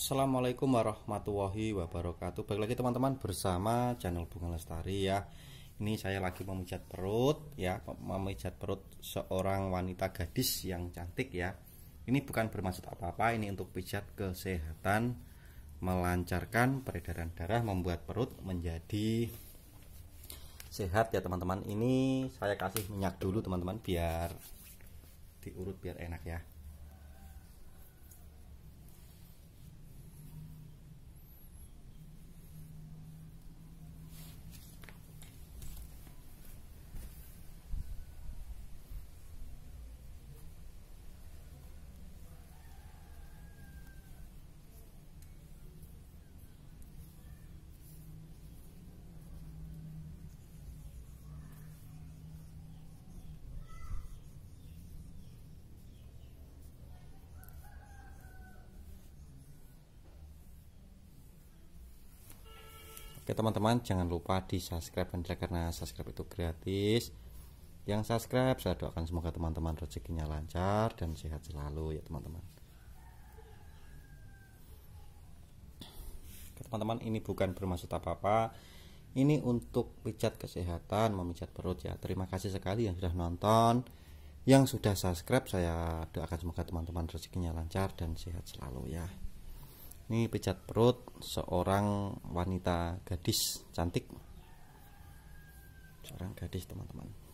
Assalamualaikum warahmatullahi wabarakatuh Baik lagi teman-teman bersama channel Bunga Lestari ya Ini saya lagi memijat perut ya Memijat perut seorang wanita gadis yang cantik ya Ini bukan bermaksud apa-apa Ini untuk pijat kesehatan Melancarkan peredaran darah Membuat perut menjadi sehat ya teman-teman Ini saya kasih minyak dulu teman-teman Biar diurut biar enak ya Oke teman-teman jangan lupa di subscribe dan like karena subscribe itu gratis yang subscribe saya doakan semoga teman-teman rezekinya lancar dan sehat selalu ya teman-teman teman-teman ini bukan bermaksud apa-apa ini untuk pijat kesehatan memijat perut ya terima kasih sekali yang sudah nonton yang sudah subscribe saya doakan semoga teman-teman rezekinya lancar dan sehat selalu ya ini pijat perut seorang wanita gadis cantik seorang gadis teman-teman